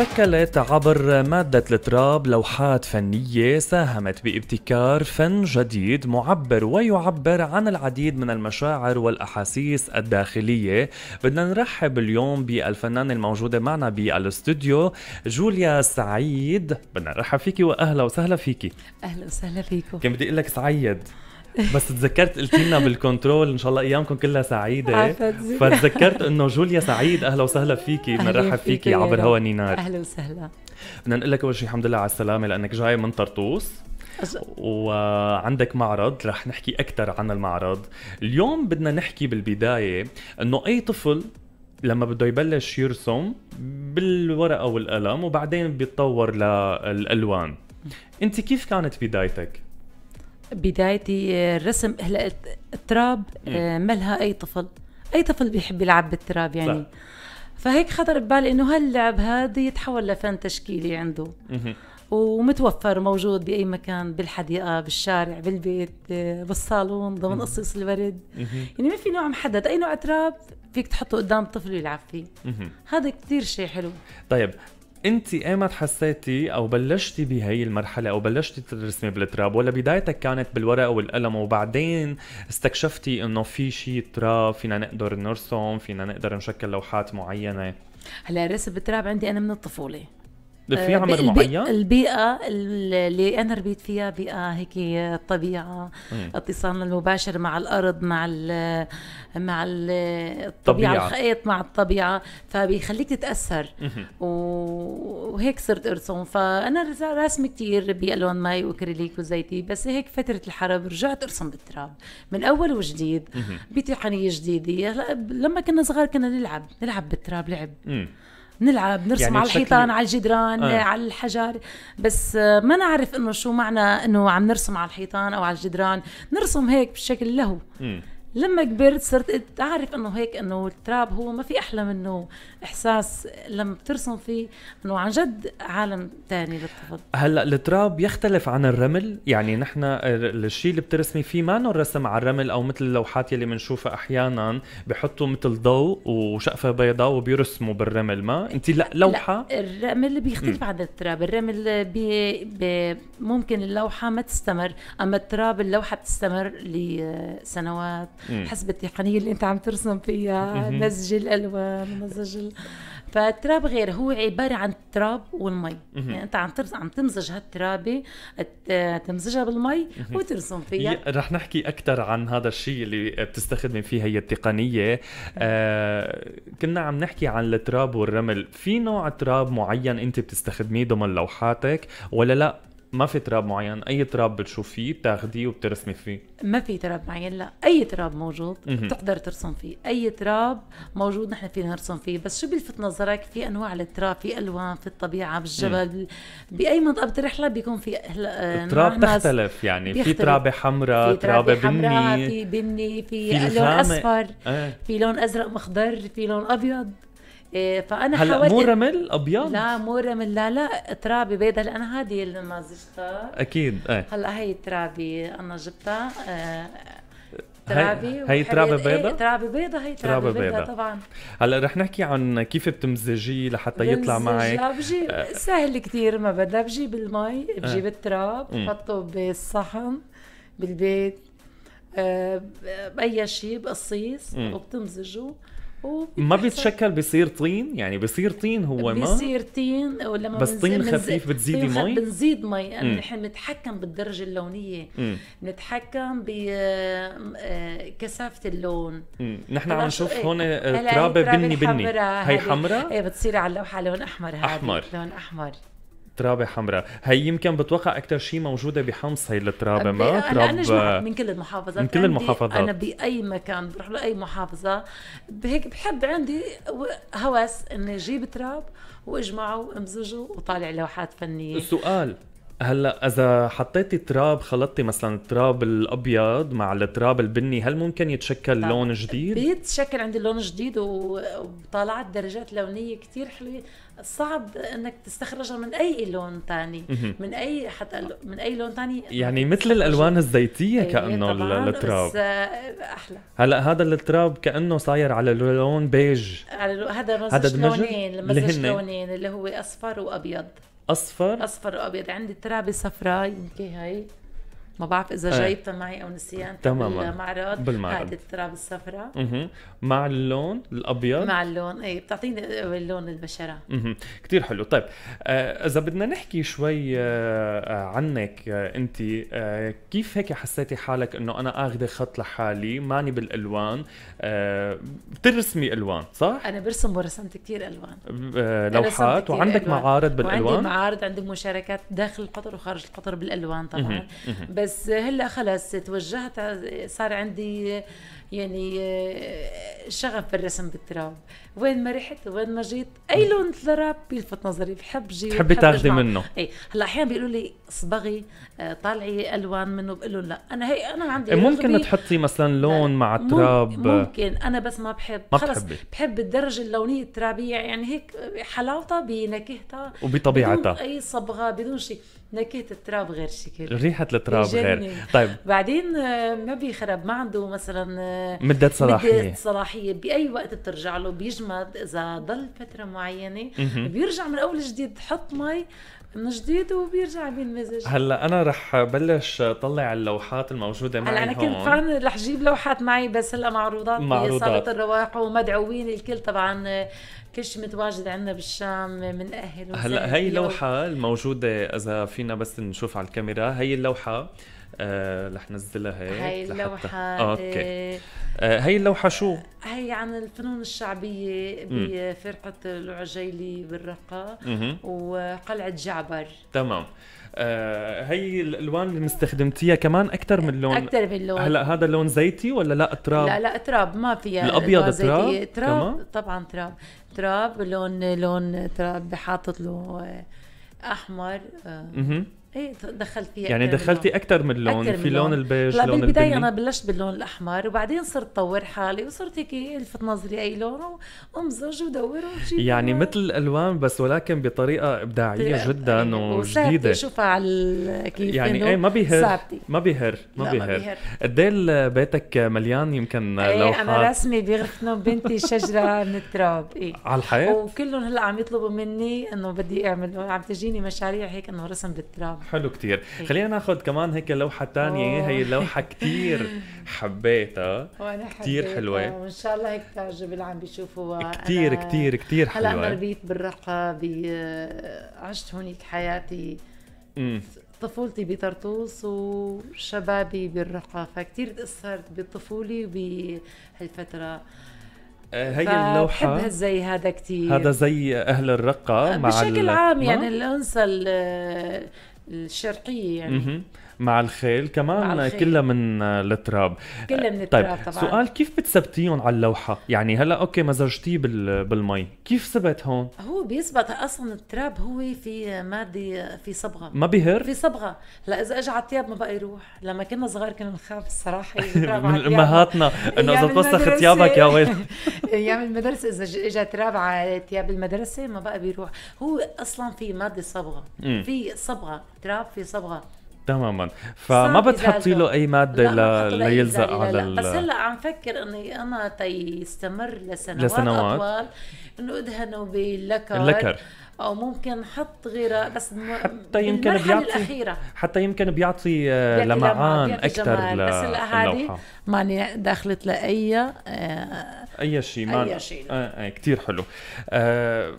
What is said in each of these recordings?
شكلت عبر مادة التراب لوحات فنية ساهمت بابتكار فن جديد معبر ويعبر عن العديد من المشاعر والأحاسيس الداخلية بدنا نرحب اليوم بالفنانة الموجودة معنا بالاستوديو جوليا سعيد بدنا نرحب فيكي وأهلا وسهلا فيكي أهلا وسهلا فيكم كان بدي أقول لك سعيد بس تذكرت قلت لنا بالكنترول ان شاء الله ايامكم كلها سعيده فتذكرت انه جوليا سعيد اهلا وسهلا فيكي بنرحب فيكي عبر هوا نينار اهلا وسهلا بدنا نقول لك اول شيء الحمد لله على السلامه لانك جاي من طرطوس وعندك معرض رح نحكي اكثر عن المعرض اليوم بدنا نحكي بالبدايه انه اي طفل لما بده يبلش يرسم بالورقه والقلم وبعدين بيتطور للالوان انت كيف كانت بدايتك بدايتي آه، الرسم هلا التراب ملها آه، اي طفل اي طفل بيحب يلعب بالتراب يعني صح. فهيك خطر ببالي انه هاللعب هذا يتحول لفن تشكيلي عنده ومتوفر موجود باي مكان بالحديقه بالشارع بالبيت آه، بالصالون ضمن قصص الورد يعني ما في نوع محدد اي نوع تراب فيك تحطه قدام طفل يلعب فيه هذا كثير شيء حلو طيب انت ايمت حسيتي او بلشتي بهي المرحله او بلشتي ترسمي بالتراب ولا بدايتك كانت بالورقه والقلم وبعدين استكشفتي انه في شيء تراب فينا نقدر نرسم فينا نقدر نشكل لوحات معينه هلا الرسم بالتراب عندي انا من الطفوله آه، في عمر معين البيئه اللي انا ربيت فيها بيئه هيك طبيعة اتصالنا المباشر مع الارض مع الـ مع الـ الطبيعه الخيط مع الطبيعه فبيخليك تتاثر وهيك صرت ارسم فانا راسم كثير بالوان مي واكريليك وزيتي بس هيك فتره الحرب رجعت ارسم بالتراب من اول وجديد بتقنيه جديده لما كنا صغار كنا نلعب نلعب بالتراب لعب نلعب نرسم يعني على الحيطان على الجدران آه. على الحجر بس آه، ما نعرف انه شو معنى انه عم نرسم على الحيطان او على الجدران نرسم هيك بشكل لهو لما كبرت صرت تعرف انه هيك انه التراب هو ما في احلى منه احساس لما بترسم فيه انه عن جد عالم تاني للطفل هلا التراب يختلف عن الرمل يعني نحن الشيء اللي بترسمي فيه ما رسم على الرمل او مثل اللوحات يلي بنشوفها احيانا بحطوا مثل ضوء وشقفه بيضاء وبيرسموا بالرمل ما انت لا لوحه لا الرمل بيختلف عن التراب الرمل بي بي ممكن اللوحه ما تستمر اما التراب اللوحه بتستمر لسنوات حسب التقنيه اللي انت عم ترسم فيها مزج الالوان مزج فالتراب غير هو عباره عن التراب والمي يعني انت عم عم تمزج هالترابه تمزجها بالمي وترسم فيها رح نحكي اكثر عن هذا الشيء اللي بتستخدمي فيه هي التقنيه آه كنا عم نحكي عن التراب والرمل في نوع تراب معين انت بتستخدميه ضمن لوحاتك ولا لا ما في تراب معين اي تراب بتشوفيه بتاخذيه بتاخديه وبترسمي فيه ما في تراب معين لا اي تراب موجود بتقدر ترسم فيه اي تراب موجود نحن فينا نرسم فيه بس شو بيلفت نظرك في انواع التراب في الوان في الطبيعه بالجبل باي منطقه بترحلها بيكون في آه، التراب تختلف يعني بيختلف. في ترابه حمراء ترابه بني في بني في, في لون اصفر آه. في لون ازرق مخضر في لون ابيض إيه، فانا هلا حاولت مو رمل ابيض لا مو رمل لا لا ترابي بيضة لان هذه اللي زجتها اكيد ايه هلا هي ترابي انا جبتها آه ترابي هي ترابي إيه، بيضة؟ ايه ترابي بيضة هي ترابي بيضة, بيضة طبعا هلا رح نحكي عن كيف بتمزجيه لحتى يطلع معك بجيب آه. سهل كثير ما بدها بجيب المي بجيب آه. التراب بحطه بالصحن بالبيت آه باي شيء بقصيص وبتمزجه ما بيتشكل بصير طين يعني بصير طين هو ما بصير طين ولما بس طين خفيف بتزيدي مي بنزيد مي يعني نحن بنتحكم بالدرجه اللونيه بنتحكم بكثافه آه، اللون نحن عم نشوف إيه، هون آه، ترابه بني بني هي حمراء هي إيه، بتصير على اللوحه لون احمر هادي. احمر لون احمر ترابه حمراء هي يمكن بتوقع اكثر شيء موجوده بحمص هي الترابه ما أنا تراب أنا من كل المحافظات من كل المحافظات انا باي مكان بروح لاي محافظه بهيك بحب عندي هوس اني اجيب تراب واجمعه وامزجه وطالع لوحات فنيه السؤال هلا اذا حطيتي تراب خلطتي مثلا التراب الابيض مع التراب البني هل ممكن يتشكل طبعا. لون جديد بيتشكل عندي لون جديد وطالعت درجات لونيه كثير حلوه صعب انك تستخرجها من اي لون ثاني من اي حتى من اي لون ثاني يعني مثل الالوان الزيتيه إيه، كانه التراب آه، احلى هلا هذا التراب كانه صاير على لون بيج على هذا مزج لونين مزج لونين اللي هو اصفر وابيض اصفر اصفر وابيض عندي ترابي صفراء يمكن هاي ما بعرف اذا إيه. جايبتها معي او نسيان تماما بالمعرض بالمعرض قاعده التراب الصفراء مع اللون الابيض مع اللون اي بتعطيني اللون البشره اها كثير حلو طيب آه اذا بدنا نحكي شوي آه،, آه عنك آه انت آه كيف هيك حسيتي حالك انه انا اخذه خط لحالي ماني بالالوان آه بترسمي الوان صح انا برسم ورسمت كثير الوان آه لوحات وعندك ألوان. معارض بالالوان وعندي معارض عندي مشاركات داخل القطر وخارج القطر بالالوان طبعا بس بس هلا خلص توجهت صار عندي يعني آه، شغف بالرسم بالتراب وين ما رحت وين ما جيت اي لون تراب بيلفت نظري بحب جي بتحبي تاخذي منه اي هلا احيانا بيقولوا لي صبغي آه، طالعي الوان منه بقول لهم لا انا هي انا عندي إيه، ممكن تحطي مثلا لون مع التراب ممكن انا بس ما بحب ما خلص بتحبي. بحب الدرجه اللونيه الترابيه يعني هيك حلاوتها بنكهتها وبطبيعتها بدون اي صبغه بدون شيء نكهة التراب غير شكل ريحة التراب غير طيب بعدين آه، ما بيخرب ما عنده مثلا مدة صلاحية مدة صلاحية بأي وقت بترجع له بيجمد إذا ضل فترة معينة بيرجع من أول جديد حط مي من جديد وبيرجع بينمزج هلا انا رح بلش طلع اللوحات الموجوده معي هلا انا كنت فعلا رح جيب لوحات معي بس هلا معروضات معروضات صاله الرواق ومدعوين الكل طبعا كل شيء متواجد عندنا بالشام اهل هلا هي اللوحه الموجوده اذا فينا بس نشوف على الكاميرا هي اللوحه آه رح نزلها هيك هي اللوحة لحتى. اوكي آه، هي آه، اللوحة شو؟ هي عن الفنون الشعبية بفرقة العجيلي بالرقة وقلعة جعبر تمام آه، هي الالوان اللي مستخدمتيها كمان اكثر من لون اكثر من لون هلا هذا لون زيتي ولا لا تراب لا لا تراب ما فيها الابيض تراب تراب طبعا تراب تراب لون لون تراب بحاطط له آه، احمر آه ايه دخلت فيها يعني دخلتي اكثر من لون أكتر في لون البيج لا لون بالبدايه انا بلشت باللون الاحمر وبعدين صرت طور حالي وصرت هيك إيه، الفت نظري اي لون وامزج ودور وبجيب يعني مثل الالوان بس ولكن بطريقه ابداعيه جدا إيه، وجديده شوفها على كيف يعني ايه ما بيهر ما بيهر ما بيهر قد ايه بيتك مليان يمكن ايه لوحات انا رسمي بغرفه نوم بنتي شجره من التراب ايه على الحياه وكلهم هلا عم يطلبوا مني انه بدي اعمل عم تجيني مشاريع هيك انه رسم بالتراب حلو كتير إيه. خلينا ناخذ كمان هيك لوحه تانية هي اللوحه كتير حبيتها وانا كتير حلوه وان شاء الله هيك تعجب اللي عم بيشوفوها كتير كتير كتير حلوه هلا مريت بالرقه عشت هونيك حياتي مم. طفولتي بطرطوس وشبابي بالرقة فكتير تأثرت بطفولي وبهالفترة آه، هي اللوحة بحب هالزي هذا كتير هذا زي أهل الرقة مع بشكل عام يعني الأنثى الشرقيه يعني مع الخيل كمان الخيل. كلها من آه، التراب كلها آه، من طيب، التراب طيب. طبعا سؤال كيف بتثبتيهم على اللوحه يعني هلا اوكي مزجتيه بالمي كيف ثبت هون هو بيثبت اصلا التراب هو في ماده في صبغه ما بيهر في صبغه هلا اذا اجى على الثياب ما بقى يروح لما كنا صغار كنا نخاف الصراحه من امهاتنا انه اذا توسخ ثيابك يا ويل ايام المدرسه اذا اجى تراب على ثياب المدرسه ما بقى بيروح هو اصلا في ماده صبغه في صبغه تراب في صبغه تماما فما بتحطي له اي ماده لا ليلزق على لا. بس هلا عم فكر اني انا تيستمر لسنوات, لسنوات اطول انه ادهنه باللكر اللكر او ممكن حط غيره بس حتى يمكن بيعطي الأخيرة. حتى يمكن بيعطي, آه، لمعان اكثر ل... بس الاهالي ماني دخلت لاي آه، اي شيء ما اي شيء آه آه كثير حلو آه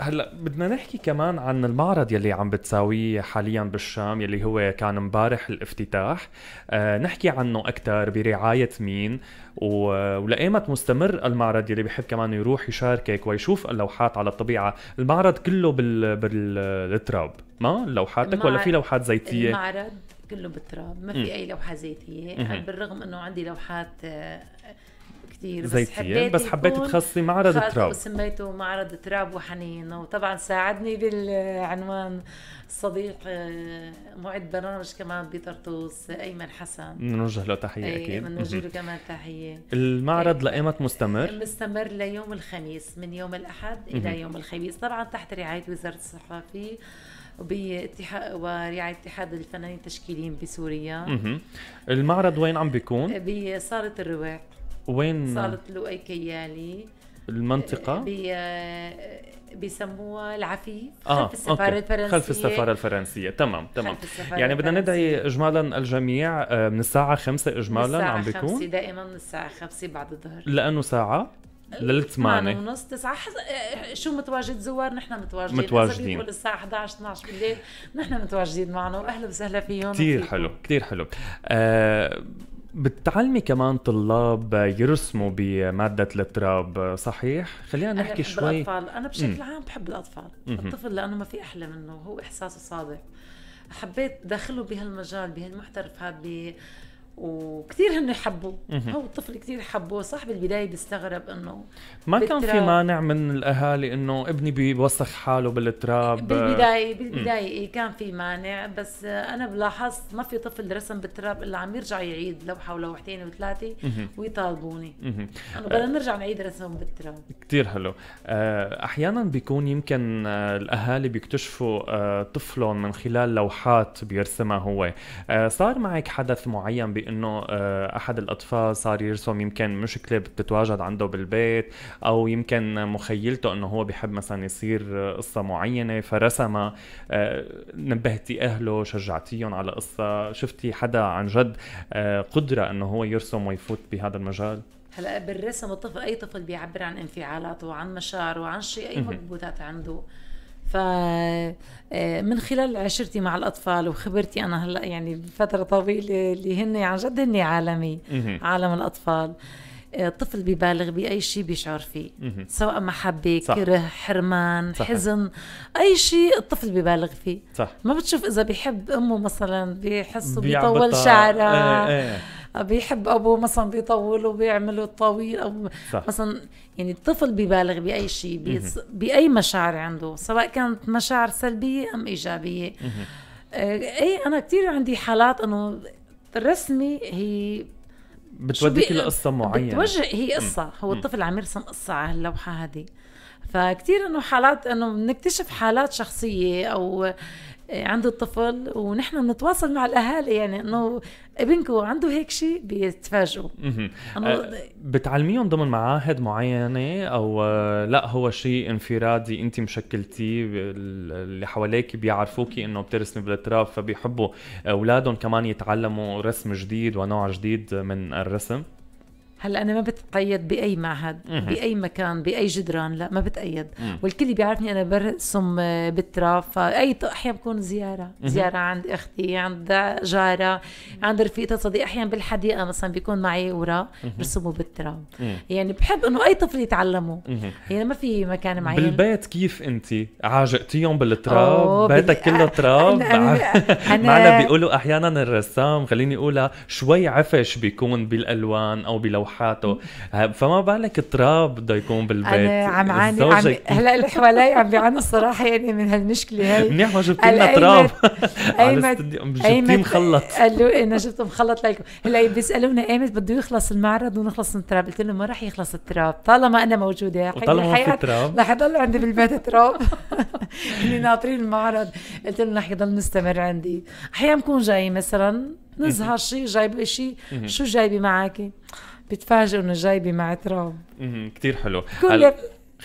هلا بدنا نحكي كمان عن المعرض يلي عم بتساويه حاليا بالشام يلي هو كان امبارح الافتتاح أه نحكي عنه اكثر برعايه مين ولايمت مستمر المعرض يلي بحب كمان يروح يشاركك ويشوف اللوحات على الطبيعه المعرض كله بال... بالتراب ما لوحاتك ولا في لوحات زيتيه المعرض كله بالتراب ما في اي لوحه زيتيه بالرغم انه عندي لوحات آه، كثير بس حبيت بس حبيت تخصصي معرض تراب سميته معرض تراب وحنين وطبعا ساعدني بالعنوان الصديق آه، معد برامج كمان بطرطوس ايمن حسن بنوجه له تحيه إيه، اكيد بنوجه له كمان تحيه المعرض لايمت مستمر مستمر ليوم الخميس من يوم الاحد الى يوم الخميس طبعا تحت رعايه وزاره في باتحاد ورعايه اتحاد الفنانين التشكيليين بسوريا المعرض وين عم بيكون؟ بصاله الرواق وين صارت له كيالي المنطقة بي بيسموها العفيف آه، خلف السفارة أوكي. الفرنسية خلف السفارة الفرنسية تمام تمام يعني بدنا ندعي إجمالا الجميع آه، من الساعة خمسة إجمالا عم بيكون الساعة دائما من الساعة خمسة بعد الظهر لأنه ساعة للثمانية ونص تسعة حز... آه، شو متواجد زوار نحن متواجدين متواجدين بيقول الساعة 11 12 بالليل نحن متواجدين معنا وأهلا وسهلا فيهم كثير حلو كثير حلو آه بتعلمي كمان طلاب يرسموا بمادة التراب صحيح؟ خلينا نحكي أنا شوي الأطفال. أنا بشكل م. عام بحب الأطفال م. الطفل لأنه ما في أحلى منه هو إحساسه صادق حبيت داخله بهالمجال بهالمحترف هذا وكثير هن حبوا هو الطفل كثير حبوه صاحب البدايه بيستغرب انه ما كان في مانع من الاهالي انه ابني بيوسخ حاله بالتراب بالبدايه بالبدايه إيه كان في مانع بس انا بلاحظت ما في طفل رسم بالتراب الا عم يرجع يعيد لوحه ولوحتين وثلاثه ويطالبوني انه بدنا آه. نرجع نعيد رسم بالتراب كثير حلو آه، احيانا بيكون يمكن آه، الاهالي بيكتشفوا طفلهم من خلال لوحات بيرسمها هو صار معك حدث معين انه آه، احد الاطفال صار يرسم يمكن مشكله بتتواجد عنده بالبيت او يمكن مخيلته انه هو بحب مثلا يصير قصه معينه فرسمها آه، نبهتي اهله شجعتيهم على قصه شفتي حدا عن جد آه، قدره انه هو يرسم ويفوت بهذا المجال هلا بالرسم الطفل اي طفل بيعبر عن انفعالاته وعن مشاعره وعن شيء اي مضبوطات عنده ف آه، من خلال عشرتي مع الاطفال وخبرتي انا هلا يعني بفتره طويله اللي هن عن جد هن عالمي عالم الاطفال الطفل آه، ببالغ باي شيء بيشعر فيه سواء محبه كره حرمان صح. حزن اي شيء الطفل ببالغ فيه صح. ما بتشوف اذا بيحب امه مثلا بيحس بيطول شعره ايه ايه. بيحب ابوه مثلا بيطول وبيعمله الطويل او صح. مثلا يعني الطفل ببالغ باي شيء بيص... باي مشاعر عنده سواء كانت مشاعر سلبيه ام ايجابيه آه، اي انا كثير عندي حالات انه الرسمه هي بتوديك لقصة معينة بتوجه هي قصة مم. هو الطفل عم يرسم قصة على اللوحة هذه فكتير انه حالات انه بنكتشف حالات شخصية او عند الطفل ونحن بنتواصل مع الاهالي يعني انه ابنكم عنده هيك شيء بيتفاجئوا آه، بتعلميهم ضمن معاهد معينه او آه، لا هو شيء انفرادي انت مشكلتيه اللي حواليك بيعرفوكي انه بترسمي بالاطراف فبيحبوا اولادهم كمان يتعلموا رسم جديد ونوع جديد من الرسم هلا انا ما بتقيد باي معهد باي مكان باي جدران لا ما بتقيد والكل بيعرفني انا برسم آه، بالتراب فاي احيانا بكون زياره زياره عند اختي عند جاره عند رفيقتها صديق احيانا بالحديقه مثلا بيكون معي اوراق برسمه بالتراب يعني بحب انه اي طفل يتعلمه يعني ما في مكان معين بالبيت كيف انت عاجقتيهم بالتراب بيتك كله تراب معنا بيقولوا احيانا الرسام خليني اقولها شوي عفش بيكون بالالوان او بلوحات طروحاته فما بالك تراب بده يكون بالبيت انا عم عاني عم... هلا اللي حوالي عم بيعانوا الصراحه يعني من هالمشكله هي منيح ما جبت لنا تراب ايمت مخلط قالوا إيه، انا جبت مخلط لكم هلا بيسالونا ايمت بده يخلص المعرض ونخلص من التراب قلت لهم ما راح يخلص التراب طالما انا موجوده وطالما في تراب رح يضل عندي بالبيت تراب اللي ناطرين المعرض قلت لهم رح يضل مستمر عندي احيانا بكون جاي مثلا نزهر شيء جايبه شيء شو جايبه معك بتفاجئوا انه جايبه مع تراب كثير حلو هل...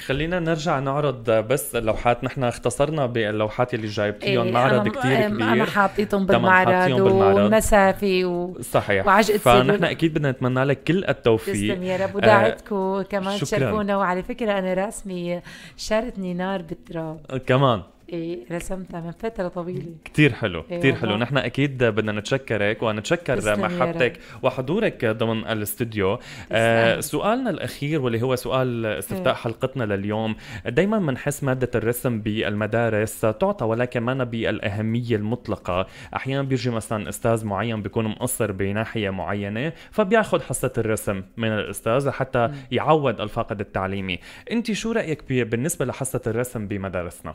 خلينا نرجع نعرض بس اللوحات نحن اختصرنا باللوحات اللي جايبتيهم إيه معرض كثير كبير انا حاطيتهم بالمعرض, بالمعرض ومسافه و... صحيح وعجقت فنحن اكيد بدنا نتمنى لك كل التوفيق تسلم يا رب ودعيتكم آه كمان شكرا. تشرفونا وعلى فكره انا راسمي شارتني نار بالتراب كمان إيه رسمتها من فترة طويلة كتير حلو إيه كتير حلو نحن أكيد بدنا نتشكرك ونتشكر محبتك وحضورك ضمن الاستوديو آه سؤالنا الأخير واللي هو سؤال استفتاء إيه. حلقتنا لليوم دايما بنحس مادة الرسم بالمدارس تعطى ولكن ما بالأهمية المطلقة أحيانا بيجي مثلا أستاذ معين بيكون مقصر بناحية معينة فبياخذ حصة الرسم من الأستاذ حتى م. يعود الفاقد التعليمي أنت شو رأيك بالنسبة لحصة الرسم بمدارسنا؟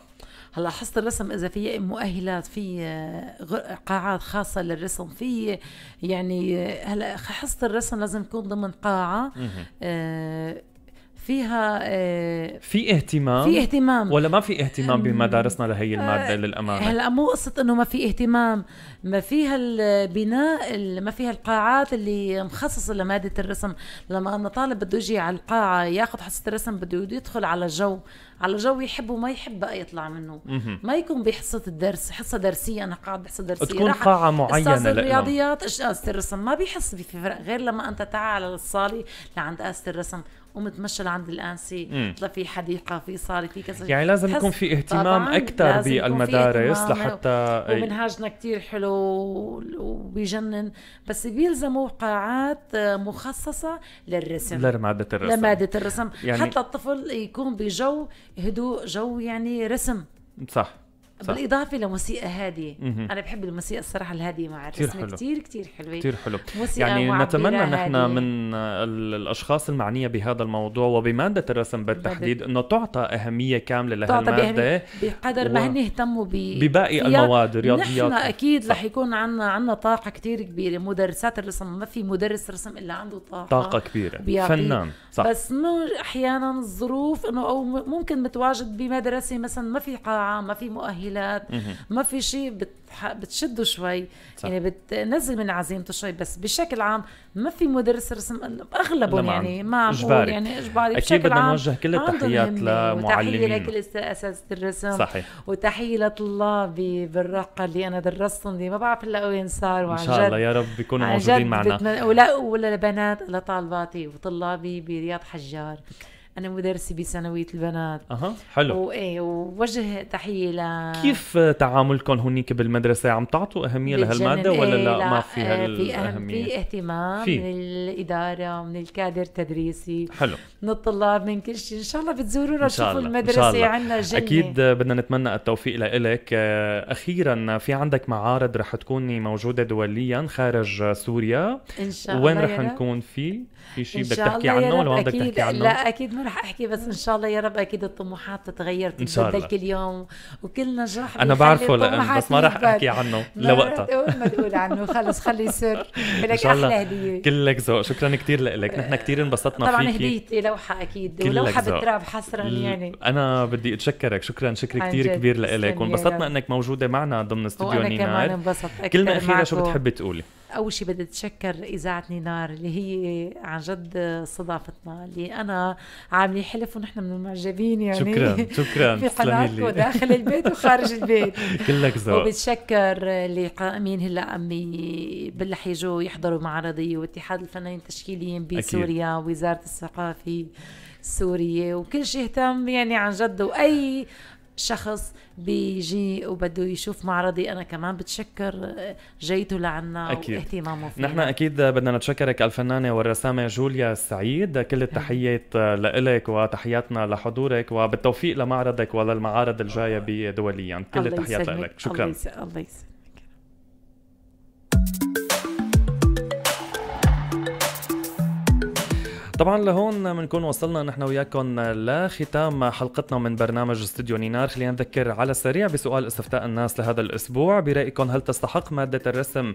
هلا حصة الرسم إذا في مؤهلات في آه، قاعات خاصة للرسم في يعني آه، هلا حصة الرسم لازم تكون ضمن قاعة آه فيها آه في اهتمام في اهتمام ولا ما في اهتمام بمدارسنا لهي الماده آه للامانه هلا مو قصه انه ما في اهتمام ما فيها البناء ما فيها القاعات اللي مخصصه لماده الرسم لما انا طالب بده يجي على القاعه ياخذ حصه الرسم بده يدخل على جو على جو يحب وما يحب بقى يطلع منه ما يكون بحصه الدرس حصه درسيه انا قاعد بحصه درسيه تكون قاعه معينه استاذ الرياضيات استاذ الرسم ما بيحس بفرق غير لما انت تعال على الصاله لعند استاذ الرسم قوم لعند الانسي طلع في حديقه في صاله في كذا يعني لازم يكون في اهتمام اكثر بالمدارس لحتى إيه. ومنهاجنا كثير حلو وبيجنن بس بيلزموا قاعات آه، مخصصه للرسم لماده الرسم لماده الرسم يعني حتى الطفل يكون بجو هدوء جو يعني رسم صح بالاضافه لموسيقى هاديه انا بحب الموسيقى الصراحه الهاديه مع الرسم كثير كثير حلوه كثير حلو موسيقى يعني نتمنى نحن من الاشخاص المعنيه بهذا الموضوع وبماده الرسم بالتحديد انه تعطى اهميه كامله لهالماده بقدر و... ما هن يهتموا ب... بباقي المواد الرياضيات نحن اكيد رح يكون عندنا عندنا طاقه كثير كبيره مدرسات الرسم ما في مدرس رسم الا عنده طاقه طاقه كبيره بيعطي. فنان صح بس احيانا الظروف انه او ممكن متواجد بمدرسه مثلا ما في قاعه ما في مؤهل تسجيلات ما في شيء بتح... بتشده شوي صح. يعني بتنزل من عزيمته شوي بس بشكل عام ما في مدرس رسم اغلبهم يعني ما اجباري يعني اجباري اكيد بدنا نوجه كل التحيات يعني لمعلمين وتحيه لكل اساتذه الرسم صحيح وتحيه لطلابي بالرقه اللي انا درستهم اللي ما بعرف هلا وين صاروا ان شاء الله يا رب يكونوا موجودين معنا ولا ولا بنات لطالباتي وطلابي برياض حجار انا مدرسه بثانويه البنات اها حلو وايه ووجه تحيه ل كيف تعاملكم هنيك بالمدرسه عم تعطوا اهميه لهالماده ولا لا, لا ما في آه، هالاهميه في اهتمام في. من الاداره ومن الكادر التدريسي حلو من الطلاب من كل شيء ان شاء الله بتزوروا تشوفوا المدرسه عندنا جنه اكيد بدنا نتمنى التوفيق لإلك آه، اخيرا في عندك معارض رح تكوني موجوده دوليا خارج سوريا ان شاء الله وين رح نكون في في شيء بدك تحكي عنه ولا ما بدك تحكي عنه لا اكيد شنو رح احكي بس ان شاء الله يا رب اكيد الطموحات تتغير تتبدل كل يوم وكل نجاح انا بعرفه لأن بس ما رح احكي عنه لوقتها ما تقول عنه خلص خلي يصير لك احلى هديه كلك ذوق شكرا كثير لك نحن كثير انبسطنا فيك طبعا هديتي لوحه اكيد ولوحه بالتراب حسرا يعني انا بدي اتشكرك شكرا شكر كثير كبير لك وانبسطنا انك موجوده معنا ضمن استوديو نينار كلمه اخيره شو بتحبي تقولي؟ اول شيء بدي اتشكر اذاعه نينار اللي هي عن جد استضافتنا اللي انا عامله حلف ونحن من المعجبين يعني شكرا شكرا في قناتكم داخل البيت وخارج البيت كلك ذوق وبتشكر اللي قائمين هلا عم بلح يجوا يحضروا معرضي واتحاد الفنانين التشكيليين بسوريا وزاره الثقافه السوريه وكل شيء اهتم يعني عن جد واي شخص بيجي وبده يشوف معرضي انا كمان بتشكر آه، جيته لعنا أكيد. واهتمامه فينا نحن اكيد بدنا نتشكرك الفنانه والرسامه جوليا سعيد كل التحيات آه، لك وتحياتنا لحضورك وبالتوفيق لمعرضك وللمعارض الجايه دوليا كل التحيات لك شكرا الله يسعدك طبعا لهون بنكون وصلنا نحن وياكم لختام حلقتنا من برنامج استوديو نينار خلينا نذكر على السريع بسؤال استفتاء الناس لهذا الاسبوع برايكم هل تستحق ماده الرسم آه،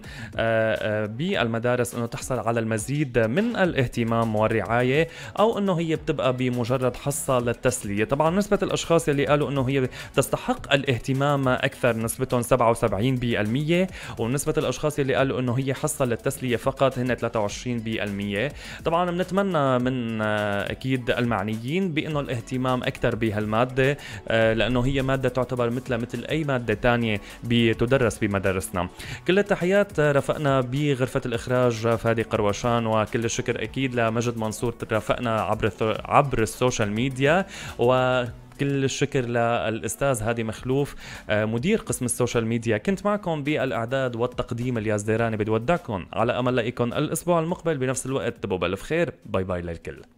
آه، بالمدارس انه تحصل على المزيد من الاهتمام والرعايه او انه هي بتبقى بمجرد حصه للتسليه طبعا نسبه الاشخاص يلي قالوا انه هي تستحق الاهتمام اكثر نسبتهم 77% ونسبه الاشخاص يلي قالوا انه هي حصه للتسليه فقط هن 23% طبعا بنتمنى من آه، اكيد المعنيين بانه الاهتمام اكثر بهالماده آه، لانه هي ماده تعتبر مثل مثل اي ماده ثانيه بتدرس بمدارسنا كل التحيات آه، رافقنا بغرفه الاخراج فادي قروشان وكل الشكر اكيد لمجد منصور رافقنا عبر عبر السوشيال ميديا و كل الشكر للاستاذ هادي مخلوف آه، مدير قسم السوشيال ميديا كنت معكم بالاعداد والتقديم اليازديراني بدي على امل لاقيكم الاسبوع المقبل بنفس الوقت تبقوا بالف خير باي باي للكل